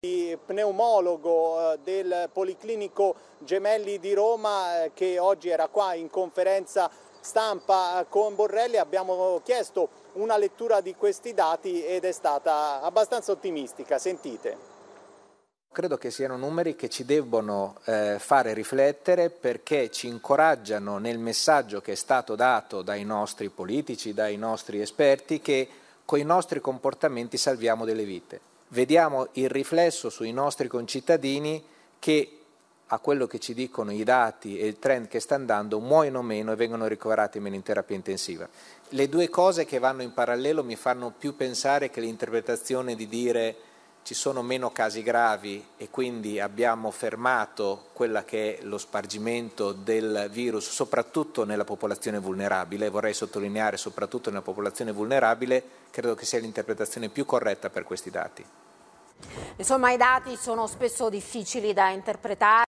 pneumologo eh, del Policlinico Gemelli di Roma eh, che oggi era qua in conferenza stampa eh, con Borrelli, abbiamo chiesto una lettura di questi dati ed è stata abbastanza ottimistica, sentite. Credo che siano numeri che ci debbono eh, fare riflettere perché ci incoraggiano nel messaggio che è stato dato dai nostri politici, dai nostri esperti, che con i nostri comportamenti salviamo delle vite vediamo il riflesso sui nostri concittadini che a quello che ci dicono i dati e il trend che sta andando muoiono meno e vengono ricoverati meno in terapia intensiva. Le due cose che vanno in parallelo mi fanno più pensare che l'interpretazione di dire ci sono meno casi gravi e quindi abbiamo fermato quella che è lo spargimento del virus, soprattutto nella popolazione vulnerabile, vorrei sottolineare soprattutto nella popolazione vulnerabile, credo che sia l'interpretazione più corretta per questi dati. Insomma i dati sono spesso difficili da interpretare.